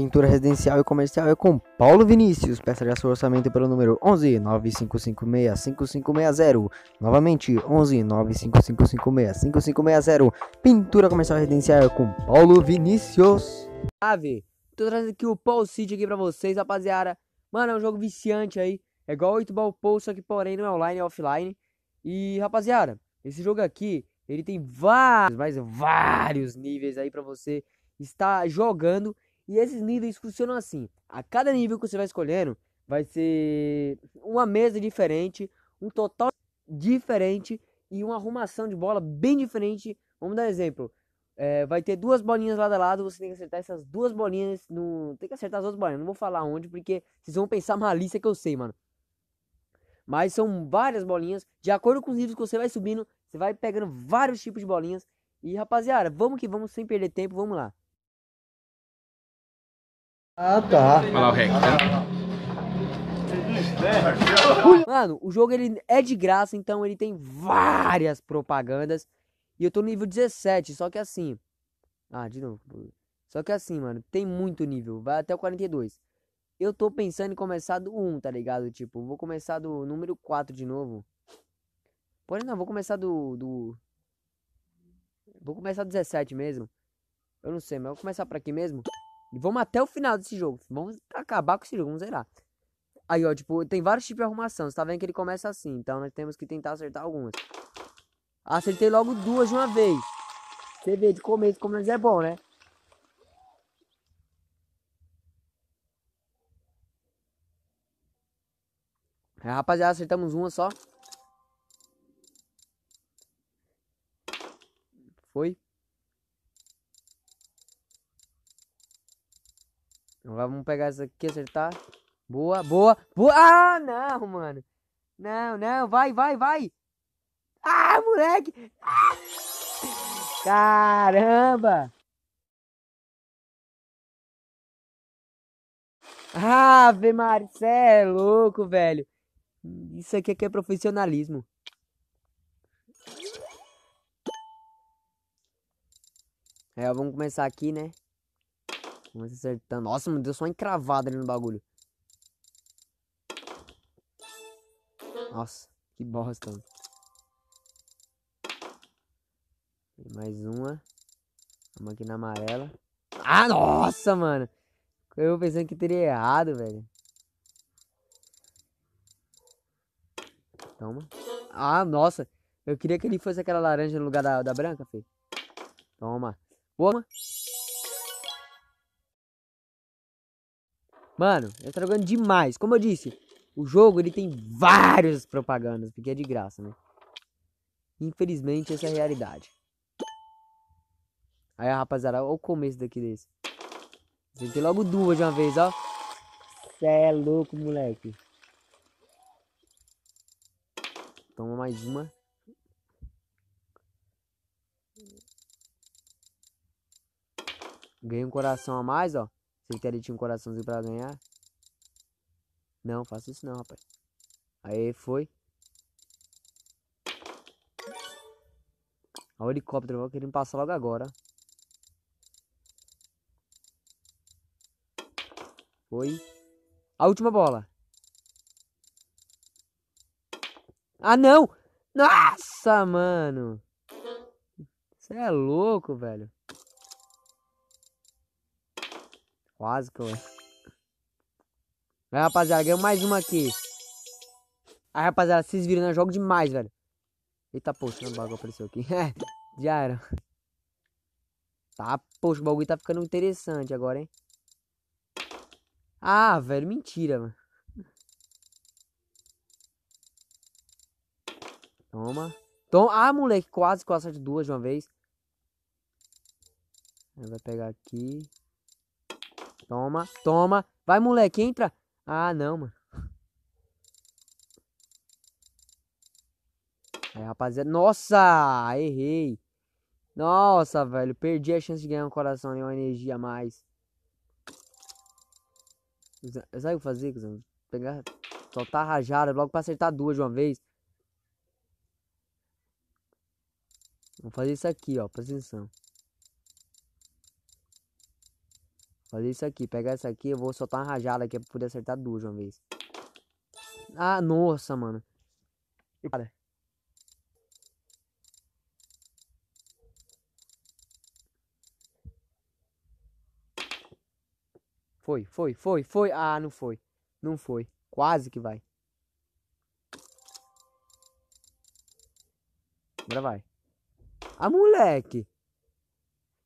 Pintura residencial e comercial é com Paulo Vinícius. Peça já seu orçamento pelo número 11 9556 5560. Novamente, 11 9556 5560. Pintura comercial e residencial é com Paulo Vinícius. Ave, tô trazendo aqui o Paul City aqui pra vocês, rapaziada. Mano, é um jogo viciante aí. É igual 8 Ball Pool só que porém não é online, é offline. E, rapaziada, esse jogo aqui, ele tem vários, mas vários níveis aí para você estar jogando e esses níveis funcionam assim. A cada nível que você vai escolhendo, vai ser uma mesa diferente, um total diferente e uma arrumação de bola bem diferente. Vamos dar um exemplo. É, vai ter duas bolinhas lado a lado, você tem que acertar essas duas bolinhas no. Tem que acertar as duas bolinhas. Não vou falar onde, porque vocês vão pensar malícia que eu sei, mano. Mas são várias bolinhas. De acordo com os níveis que você vai subindo, você vai pegando vários tipos de bolinhas. E rapaziada, vamos que vamos sem perder tempo, vamos lá. Ah, tá. Olha lá o tá? Mano, o jogo ele é de graça, então ele tem várias propagandas. E eu tô no nível 17, só que assim. Ah, de novo. Só que assim, mano, tem muito nível, vai até o 42. Eu tô pensando em começar do 1, tá ligado? Tipo, vou começar do número 4 de novo. Porém, não, vou começar do. do... Vou começar do 17 mesmo. Eu não sei, mas vou começar pra aqui mesmo vamos até o final desse jogo. Vamos acabar com esse jogo, vamos zerar. Aí, ó, tipo, tem vários tipos de arrumação. Você tá vendo que ele começa assim. Então nós temos que tentar acertar algumas. Acertei logo duas de uma vez. Você vê de começo como é bom, né? É, rapaziada, acertamos uma só. Foi. vamos pegar essa aqui, acertar. Boa, boa, boa. Ah, não, mano. Não, não, vai, vai, vai. Ah, moleque. Ah. Caramba. Ave Maria, cê é louco, velho. Isso aqui, aqui é, é profissionalismo. É, vamos começar aqui, né? Vamos acertando. Nossa, mano, deu só uma encravada ali no bagulho. Nossa, que bosta. Mais uma. Uma aqui na amarela. Ah, nossa, mano. Eu pensando que teria errado, velho. Toma. Ah, nossa. Eu queria que ele fosse aquela laranja no lugar da, da branca, filho. Toma. Boa, mano. Mano, ele tá jogando demais. Como eu disse, o jogo ele tem várias propagandas, porque é de graça, né? Infelizmente, essa é a realidade. Aí, rapaziada, olha o começo daqui desse. Tem logo duas de uma vez, ó. Cê é louco, moleque. Toma mais uma. Ganhei um coração a mais, ó. Você quer tinha um coraçãozinho pra ganhar? Não, faça isso não, rapaz. Aí foi. Olha o helicóptero, eu vou querendo passar logo agora. Foi. A última bola. Ah, não! Nossa, mano! Você é louco, velho. Quase que eu erro. Vai, rapaziada, ganhou mais uma aqui. Aí, rapaziada, vocês viram, né? Jogo demais, velho. Eita, poxa, o bagulho apareceu aqui. já era. Tá, poxa, o bagulho tá ficando interessante agora, hein? Ah, velho, mentira, mano. Toma. Toma. Ah, moleque, quase que eu duas de uma vez. Ele vai pegar aqui. Toma, toma. Vai, moleque, entra. Ah, não, mano. Aí, é, rapaziada. Nossa, errei. Nossa, velho. Perdi a chance de ganhar um coração e uma energia a mais. Sabe o que eu fazer, Cusão? Pegar. Soltar rajada logo pra acertar duas de uma vez. Vou fazer isso aqui, ó. Presta atenção. Fazer isso aqui, pegar essa aqui, eu vou soltar uma rajada aqui pra poder acertar duas de uma vez. Ah, nossa, mano. E para. Foi, foi, foi, foi. Ah, não foi. Não foi. Quase que vai. Agora vai. Ah, moleque!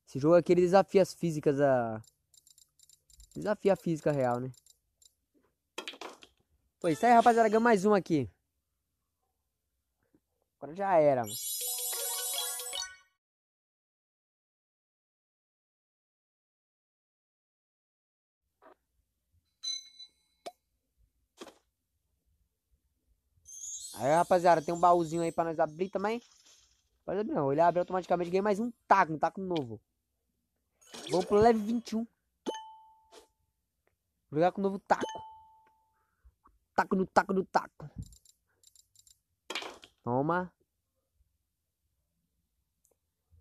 Esse jogo aqui ele desafia as físicas da. A... Desafio a física real, né? Pois isso aí, rapaziada. Ganhamos mais um aqui. Agora já era, mano. Aí, rapaziada, tem um baúzinho aí pra nós abrir também. Pode abrir não, ele abre automaticamente, ganha mais um taco, um taco novo. Vamos pro level 21. Vou jogar com um novo taco. Taco no taco no taco. Toma.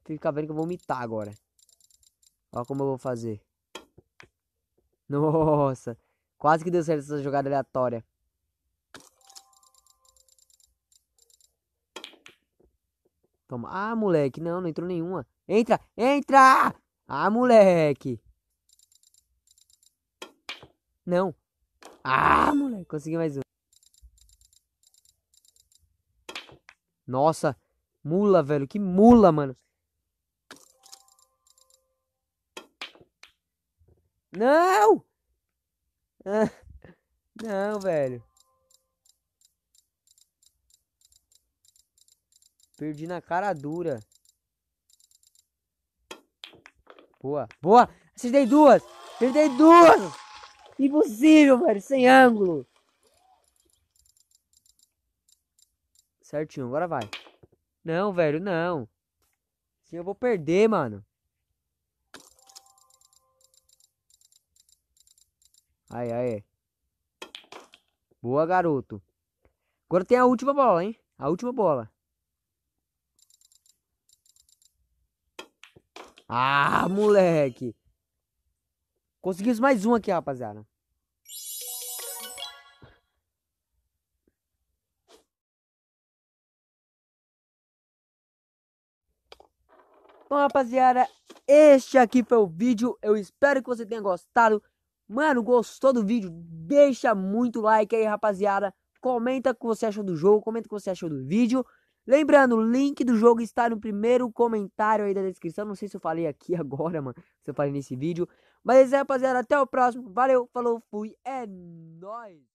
Fica vendo que eu vou vomitar agora. Olha como eu vou fazer. Nossa. Quase que deu certo essa jogada aleatória. Toma. Ah, moleque. Não, não entrou nenhuma. Entra! Entra! Ah, moleque. Não. Ah, moleque, consegui mais um. Nossa, mula, velho. Que mula, mano. Não! Ah, não, velho. Perdi na cara dura. Boa, boa. Acertei duas. Acertei duas. Impossível, velho. Sem ângulo. Certinho, agora vai. Não, velho, não. Sim, eu vou perder, mano. Aí, aí. Boa, garoto. Agora tem a última bola, hein? A última bola. Ah, moleque. Conseguimos mais um aqui, rapaziada. Bom, rapaziada, este aqui foi o vídeo. Eu espero que você tenha gostado. Mano, gostou do vídeo? Deixa muito like aí, rapaziada. Comenta o que você achou do jogo, comenta o que você achou do vídeo. Lembrando, o link do jogo está no primeiro comentário aí da descrição. Não sei se eu falei aqui agora, mano, se eu falei nesse vídeo. Mas é, rapaziada, até o próximo. Valeu, falou, fui. É nóis.